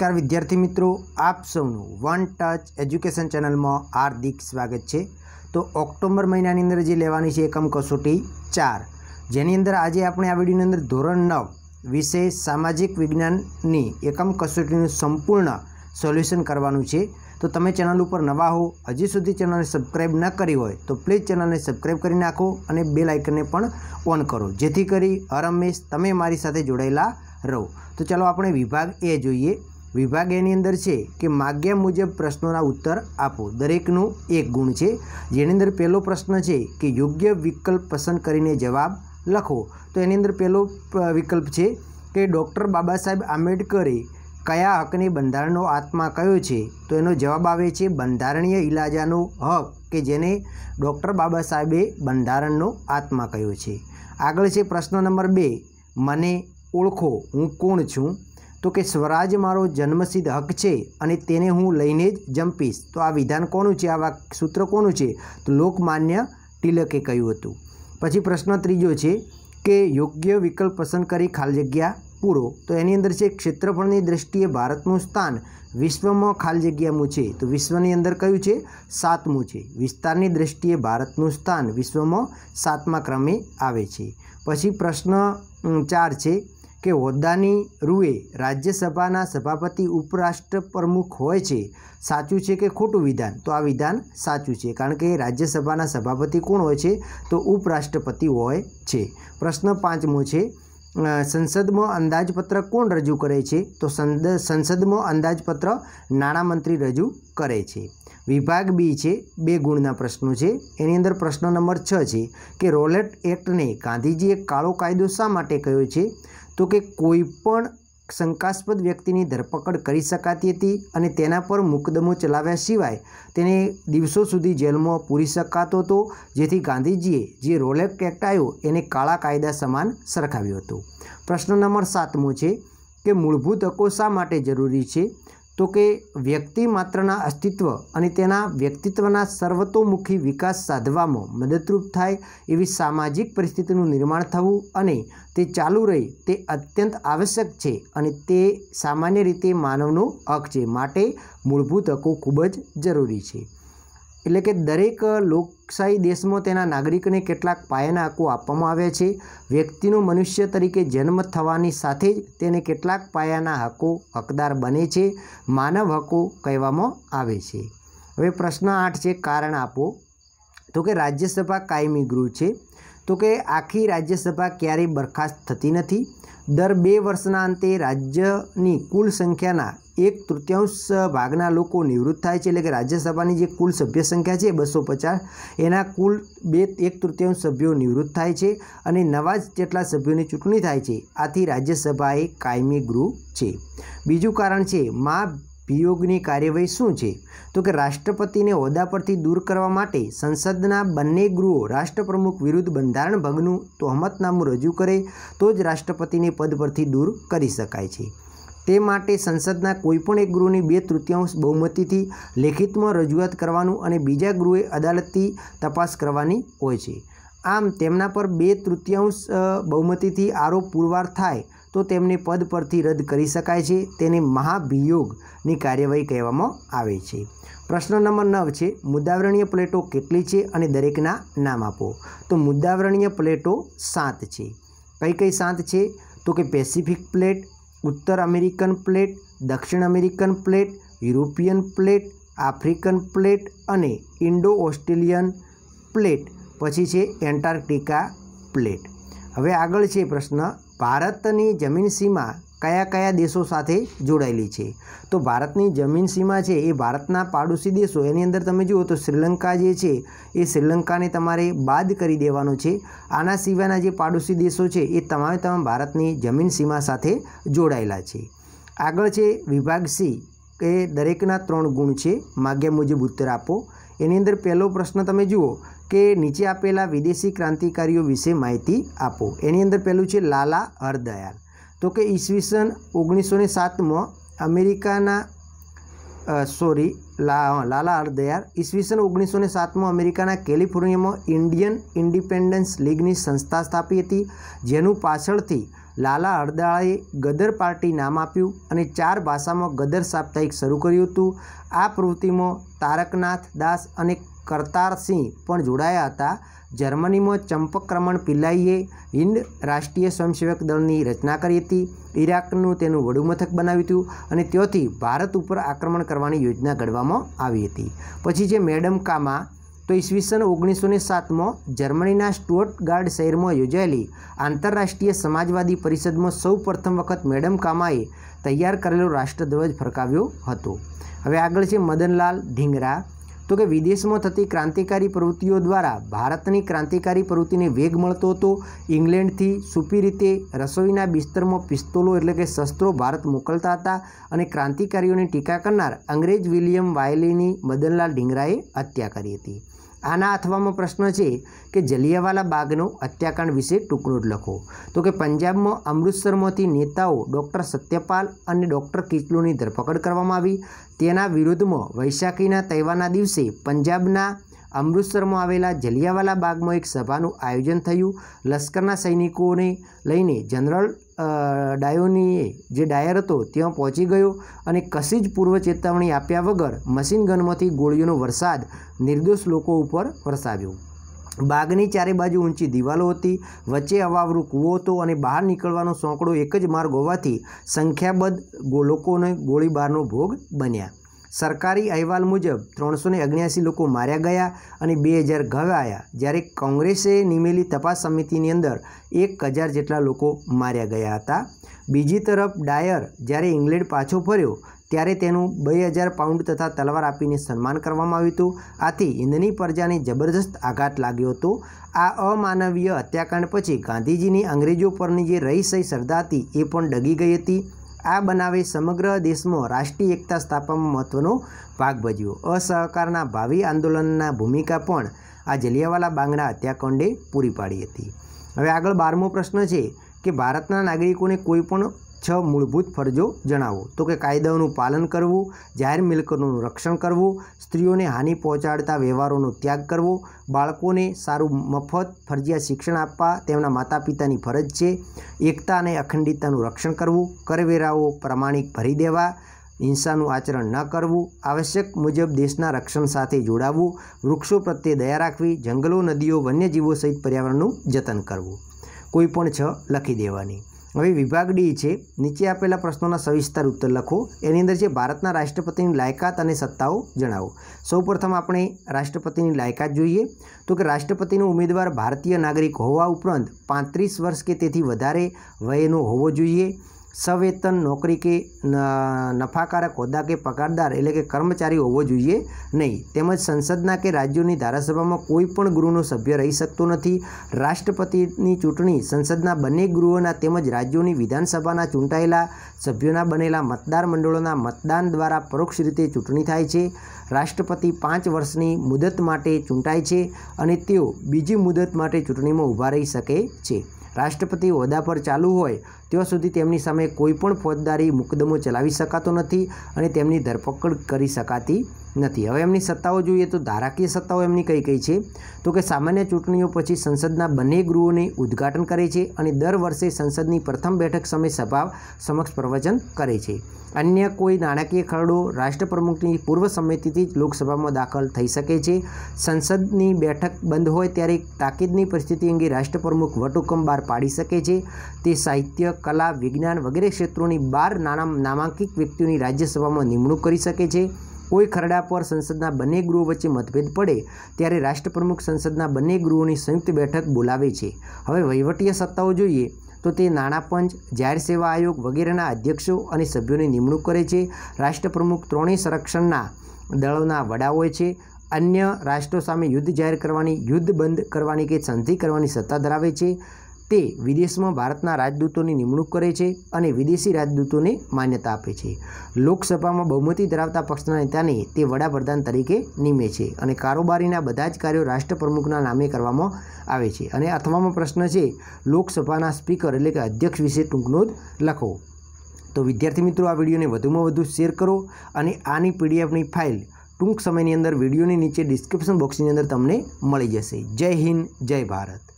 નમસ્કાર વિદ્યાર્થી મિત્રો આપ સૌનું વન ટચ એજ્યુકેશન ચેનલમાં હાર્દિક સ્વાગત છે તો ઓક્ટોબર મહિનાની અંદર જે લેવાની છે એકમ કસોટી ચાર જેની અંદર આજે આપણે આ વિડીયોની અંદર ધોરણ નવ વિષય સામાજિક વિજ્ઞાનની એકમ કસોટીનું સંપૂર્ણ સોલ્યુશન કરવાનું છે તો તમે ચેનલ ઉપર નવા હો હજી સુધી ચેનલને સબસ્ક્રાઈબ ન કરી હોય તો પ્લીઝ ચેનલને સબસ્ક્રાઈબ કરી નાખો અને બે આઇકનને પણ ઓન કરો જેથી કરી હર હંમેશ તમે મારી સાથે જોડાયેલા રહો તો ચાલો આપણે વિભાગ એ જોઈએ વિભાગ એની અંદર છે કે માગ્યા મુજબ પ્રશ્નોના ઉત્તર આપો દરેકનું એક ગુણ છે જેની અંદર પહેલો પ્રશ્ન છે કે યોગ્ય વિકલ્પ પસંદ કરીને જવાબ લખો તો એની અંદર પહેલો વિકલ્પ છે કે ડૉક્ટર બાબા સાહેબ આંબેડકરે કયા હકની બંધારણનો આત્મા કયો છે તો એનો જવાબ આવે છે બંધારણીય ઇલાજાનો હક કે જેને ડૉક્ટર બાબા સાહેબે બંધારણનો આત્મા કયો છે આગળ છે પ્રશ્ન નંબર બે મને ઓળખો હું કોણ છું તો કે સ્વરાજ મારો જન્મસિદ્ધ હક છે અને તેને હું લઈને જ જંપીશ તો આ વિધાન કોનું છે આ સૂત્ર કોનું છે તો લોકમાન્ય તિલકે કહ્યું હતું પછી પ્રશ્ન ત્રીજો છે કે યોગ્ય વિકલ્પ પસંદ કરી ખાલી જગ્યા પૂરો તો એની અંદર છે ક્ષેત્રફળની દ્રષ્ટિએ ભારતનું સ્થાન વિશ્વમાં ખાલી જગ્યામું છે તો વિશ્વની અંદર કયું છે સાતમું છે વિસ્તારની દ્રષ્ટિએ ભારતનું સ્થાન વિશ્વમાં સાતમા ક્રમે આવે છે પછી પ્રશ્ન ચાર છે કે હોદ્દાની રૂએ રાજ્યસભાના સભાપતિ ઉપરાષ્ટ્ર પ્રમુખ હોય છે સાચું છે કે ખોટું વિધાન તો આ વિધાન સાચું છે કારણ કે રાજ્યસભાના સભાપતિ કોણ હોય છે તો ઉપરાષ્ટ્રપતિ હોય છે પ્રશ્ન પાંચમો છે સંસદમાં અંદાજપત્ર કોણ રજૂ કરે છે તો સંસદમાં અંદાજપત્ર નાણામંત્રી રજૂ કરે છે વિભાગ બી છે બે ગુણના પ્રશ્નો છે એની અંદર પ્રશ્ન નંબર છ છે કે રોલેટ એક્ટને ગાંધીજીએ કાળો કાયદો શા માટે કહ્યો છે તો કે કોઈપણ શંકાસ્પદ વ્યક્તિની ધરપકડ કરી શકાતી હતી અને તેના પર મુકદમો ચલાવ્યા સિવાય તેને દિવસો સુધી જેલમાં પૂરી શકાતો હતો જેથી ગાંધીજીએ જે રોલેક એક્ટ આવ્યો એને કાળા કાયદા સમાન સરખાવ્યો હતો પ્રશ્ન નંબર સાતમો છે કે મૂળભૂત હકો શા માટે જરૂરી છે તો કે વ્યક્તિ માત્રના અસ્તિત્વ અને તેના વ્યક્તિત્વના સર્વતોમુખી વિકાસ સાધવામાં મદદરૂપ થાય એવી સામાજિક પરિસ્થિતિનું નિર્માણ થવું અને તે ચાલુ રહે તે અત્યંત આવશ્યક છે અને તે સામાન્ય રીતે માનવનો હક છે માટે મૂળભૂત હકો ખૂબ જ જરૂરી છે એટલે કે દરેક લોકશાહી દેશમાં તેના નાગરિકને કેટલાક પાયાના હકો આપવામાં આવ્યા છે વ્યક્તિનું મનુષ્ય તરીકે જન્મ થવાની સાથે જ તેને કેટલાક પાયાના હકો હકદાર બને છે માનવ હકો કહેવામાં આવે છે હવે પ્રશ્ન આઠ છે કારણ આપો તો કે રાજ્યસભા કાયમી ગૃહ છે તો કે આખી રાજ્યસભા ક્યારેય બરખાસ્ત થતી નથી દર બે વર્ષના અંતે રાજ્યની કુલ સંખ્યાના એક તૃતીયાંશ ભાગના લોકો નિવૃત્ત થાય છે એટલે કે રાજ્યસભાની જે કુલ સભ્ય સંખ્યા છે બસો પચાસ એના કુલ બે એક તૃતીયાંશ સભ્યો નિવૃત્ત થાય છે અને નવા જ જેટલા સભ્યોની ચૂંટણી થાય છે આથી રાજ્યસભા એ કાયમી ગૃહ છે બીજું કારણ છે મા વિયોગની કાર્યવાહી શું છે તો કે રાષ્ટ્રપતિને હોદ્દા પરથી દૂર કરવા માટે સંસદના બંને ગૃહો રાષ્ટ્રપ્રમુખ વિરુદ્ધ બંધારણ ભંગનું તોહમતનામું રજૂ કરે તો જ રાષ્ટ્રપતિને પદ પરથી દૂર કરી શકાય છે તે માટે સંસદના કોઈપણ એક ગૃહની બે તૃતીયાંશ બહુમતીથી લેખિતમાં રજૂઆત કરવાનું અને બીજા ગૃહે અદાલતથી તપાસ કરવાની હોય છે આમ તેમના પર બે તૃતીયાંશ બહુમતીથી આરોપ પુરવાર થાય તો તેમને પદ પરથી રદ કરી શકાય છે તેને મહાભિયોગની કાર્યવાહી કહેવામાં આવે છે પ્રશ્ન નંબર નવ છે મુદ્દાવરણીય પ્લેટો કેટલી છે અને દરેકના નામ આપો તો મુદ્દાવરણીય પ્લેટો સાત છે કઈ કઈ સાત છે તો કે પેસિફિક પ્લેટ ઉત્તર અમેરિકન પ્લેટ દક્ષિણ American plate European plate African plate અને ઇન્ડો ઓસ્ટ્રેલિયન પ્લેટ પછી છે એન્ટાર્કટિકા પ્લેટ હવે આગળ છે પ્રશ્ન ભારતની જમીન સીમા કયા કયા દેશો સાથે જોડાયેલી છે તો ભારતની જમીન સીમા છે એ ભારતના પાડોશી દેશો એની અંદર તમે જુઓ તો શ્રીલંકા જે છે એ શ્રીલંકાને તમારે બાદ કરી દેવાનો છે આના સિવાયના જે પાડોશી દેશો છે એ તમામે તમામ ભારતની જમીન સીમા સાથે જોડાયેલા છે આગળ છે વિભાગ સી કે દરેકના ત્રણ ગુણ છે માગ્યા મુજબ ઉત્તર આપો એની અંદર પહેલો પ્રશ્ન તમે જુઓ કે નીચે આપેલા વિદેશી ક્રાંતિકારીઓ વિશે માહિતી આપો એની અંદર પહેલું છે લાલા હરદયાલ તો કે ઈસવીસન ઓગણીસો ને સાતમાં અમેરિકાના સોરી લા લાલા અર્દયાર ઈસવીસન ઓગણીસો ને સાતમાં અમેરિકાના કેલિફોર્નિયામાં ઇન્ડિયન ઇન્ડિપેન્ડન્સ લીગની સંસ્થા સ્થાપી હતી જેનું પાછળથી લાલા હરદાળાએ ગદર પાર્ટી નામ આપ્યું અને ચાર ભાષામાં ગદર સાપ્તાહિક શરૂ કર્યું હતું આ પ્રવૃત્તિમાં તારકનાથ દાસ અને કરતારસિંહ પણ જોડાયા હતા જર્મનીમાં ચંપક્રમણ પિલ્લાઈએ હિન્દ રાષ્ટ્રીય સ્વયંસેવક દળની રચના કરી હતી ઇરાકનું તેનું વડુ મથક બનાવ્યું હતું અને ત્યાંથી ભારત ઉપર આક્રમણ કરવાની યોજના ઘડવામાં આવી હતી પછી જે મેડમ કામા તો ઈસવીસન ઓગણીસો ને સાતમાં જર્મનીના સ્ટુઅર્ટગાર્ડ શહેરમાં યોજાયેલી આંતરરાષ્ટ્રીય સમાજવાદી પરિષદમાં સૌ પ્રથમ વખત મેડમ કામાએ તૈયાર કરેલો રાષ્ટ્રધ્વજ ફરકાવ્યો હતો હવે આગળ છે મદનલાલ ઢીંગરા તો કે વિદેશમાં થતી ક્રાંતિકારી પ્રવૃત્તિઓ દ્વારા ભારતની ક્રાંતિકારી પ્રવૃત્તિને વેગ મળતો હતો ઇંગ્લેન્ડથી સુપી રીતે રસોઈના બિસ્તરમાં પિસ્તોલો એટલે કે શસ્ત્રો ભારત મોકલતા હતા અને ક્રાંતિકારીઓની ટીકા કરનાર અંગ્રેજ વિલિયમ વાયલીની મદનલાલ ઢીંગરાએ હત્યા કરી હતી આના અથવામાં પ્રશ્ન છે કે જલિયાવાલા બાગનો હત્યાકાંડ વિશે ટૂંકણું જ લખો તો કે પંજાબમાં અમૃતસરમાંથી નેતાઓ ડૉક્ટર સત્યપાલ અને ડૉક્ટર કિચલુની ધરપકડ કરવામાં આવી તેના વિરુદ્ધમાં વૈશાખીના તહેવારના દિવસે પંજાબના અમૃતસરમાં આવેલા જલિયાવાલા બાગમાં એક સભાનું આયોજન થયું લશ્કરના સૈનિકોને લઈને જનરલ ડાયોનીએ જે ડાયર હતો ત્યાં પહોંચી ગયો અને કશી જ પૂર્વ ચેતવણી આપ્યા વગર મશીન ગનમાંથી ગોળીઓનો વરસાદ નિર્દોષ લોકો ઉપર વરસાવ્યો બાગની ચારે બાજુ ઊંચી દિવાલો હતી વચ્ચે અવાવરું કૂવો હતો અને બહાર નીકળવાનો સોંકડો એક જ માર્ગ હોવાથી સંખ્યાબદ્ધ લોકોને ગોળીબારનો ભોગ બન્યા સરકારી અહેવાલ મુજબ ત્રણસો અગ્યાસી લોકો માર્યા ગયા અને બે હજાર ઘવાયા જ્યારે કોંગ્રેસે નિમેલી તપાસ સમિતિની અંદર એક હજાર જેટલા લોકો માર્યા ગયા હતા બીજી તરફ ડાયર જ્યારે ઇંગ્લેન્ડ પાછો ફર્યો ત્યારે તેનું બે હજાર પાઉન્ડ તથા તલવાર આપીને સન્માન કરવામાં આવ્યું હતું આથી હિંદની પ્રજાને જબરદસ્ત આઘાત લાગ્યો હતો આ અમાનવીય હત્યાકાંડ પછી ગાંધીજીની અંગ્રેજો પરની જે રહીસહી શ્રદ્ધા હતી એ પણ ડગી ગઈ હતી આ બનાવે સમગ્ર દેશમાં રાષ્ટ્રીય એકતા સ્થાપવામાં મહત્વનો ભાગ ભજ્યો અસહકારના ભાવિ આંદોલનના ભૂમિકા પણ આ જલિયાવાલા બાંગડા હત્યાકાંડે પૂરી પાડી હતી હવે આગળ બારમો પ્રશ્ન છે કે ભારતના નાગરિકોને કોઈપણ છ મૂળભૂત ફરજો જણાવો તો કે કાયદાઓનું પાલન કરવું જાહેર મિલકતોનું રક્ષણ કરવું સ્ત્રીઓને હાનિ પહોંચાડતા વ્યવહારોનો ત્યાગ કરવો બાળકોને સારું મફત ફરજિયાત શિક્ષણ આપવા તેમના માતા પિતાની ફરજ છે એકતા અને અખંડિતતાનું રક્ષણ કરવું કરવેરાઓ પ્રમાણિક ભરી દેવા હિંસાનું આચરણ ન કરવું આવશ્યક મુજબ દેશના રક્ષણ સાથે જોડાવવું વૃક્ષો પ્રત્યે દયા રાખવી જંગલો નદીઓ વન્યજીવો સહિત પર્યાવરણનું જતન કરવું કોઈ પણ છ લખી દેવાની હવે વિભાગ ડી છે નીચે આપેલા પ્રશ્નોના સવિસ્તાર ઉત્તર લખો એની અંદર છે ભારતના રાષ્ટ્રપતિની લાયકાત અને સત્તાઓ જણાવો સૌપ્રથમ આપણે રાષ્ટ્રપતિની લાયકાત જોઈએ તો કે રાષ્ટ્રપતિનો ઉમેદવાર ભારતીય નાગરિક હોવા ઉપરાંત પાંત્રીસ વર્ષ કે તેથી વધારે વયનો હોવો જોઈએ સવેતન નોકરી કે નફાકારક હોદ્દા કે પગારદાર એટલે કે કર્મચારી હોવો જોઈએ નહીં તેમજ સંસદના કે રાજ્યોની ધારાસભામાં કોઈ પણ ગૃહનો સભ્ય રહી શકતો નથી રાષ્ટ્રપતિની ચૂંટણી સંસદના બંને ગૃહોના તેમજ રાજ્યોની વિધાનસભાના ચૂંટાયેલા સભ્યોના બનેલા મતદાર મંડળોના મતદાન દ્વારા પરોક્ષ રીતે ચૂંટણી થાય છે રાષ્ટ્રપતિ પાંચ વર્ષની મુદત માટે ચૂંટાય છે અને તેઓ બીજી મુદત માટે ચૂંટણીમાં ઊભા રહી શકે છે રાષ્ટ્રપતિ હોદ્દા પર ચાલુ હોય ત્યાં સુધી તેમની સામે કોઈ પણ ફોજદારી મુકદમો ચલાવી શકાતો નથી અને તેમની ધરપકડ કરી શકાતી નથી હવે એમની સત્તાઓ જોઈએ તો ધારાકીય સત્તાઓ એમની કઈ કઈ છે તો કે સામાન્ય ચૂંટણીઓ પછી સંસદના બંને ગૃહોને ઉદ્ઘાટન કરે છે અને દર વર્ષે સંસદની પ્રથમ બેઠક સમયે સભા સમક્ષ પ્રવચન કરે છે અન્ય કોઈ નાણાકીય ખરડો રાષ્ટ્રપ્રમુખની પૂર્વ સમિતિથી જ લોકસભામાં દાખલ થઈ શકે છે સંસદની બેઠક બંધ હોય ત્યારે તાકીદની પરિસ્થિતિ અંગે રાષ્ટ્રપ્રમુખ વટહુકમ બહાર પાડી શકે છે તે સાહિત્ય કલા વિજ્ઞાન વગેરે ક્ષેત્રોની બાર નાના નામાંકિત વ્યક્તિઓની રાજ્યસભામાં નિમણૂક કરી શકે છે કોઈ ખરડા પર સંસદના બંને ગૃહો વચ્ચે મતભેદ પડે ત્યારે રાષ્ટ્રપ્રમુખ સંસદના બંને ગૃહોની સંયુક્ત બેઠક બોલાવે છે હવે વહીવટીય સત્તાઓ જોઈએ તો તે નાણાં પંચ જાહેર સેવા આયોગ વગેરેના અધ્યક્ષો અને સભ્યોની નિમણૂક કરે છે રાષ્ટ્રપ્રમુખ ત્રણેય સંરક્ષણના દળોના વડા હોય છે અન્ય રાષ્ટ્રો સામે યુદ્ધ જાહેર કરવાની યુદ્ધ બંધ કરવાની કે સંધિ કરવાની સત્તા ધરાવે છે તે વિદેશમાં ભારતના રાજદૂતોની નિમણૂક કરે છે અને વિદેશી રાજદૂતોને માન્યતા આપે છે લોકસભામાં બહુમતી ધરાવતા પક્ષના નેતાને તે વડાપ્રધાન તરીકે નિમે છે અને કારોબારીના બધા જ કાર્યો રાષ્ટ્રપ્રમુખના નામે કરવામાં આવે છે અને અથવામાં પ્રશ્ન છે લોકસભાના સ્પીકર એટલે કે અધ્યક્ષ વિશે ટૂંકનો જ લખો તો વિદ્યાર્થી મિત્રો આ વિડીયોને વધુમાં વધુ શેર કરો અને આની પીડીએફની ફાઇલ ટૂંક સમયની અંદર વિડીયોની નીચે ડિસ્ક્રિપ્શન બોક્સની અંદર તમને મળી જશે જય હિન્દ જય ભારત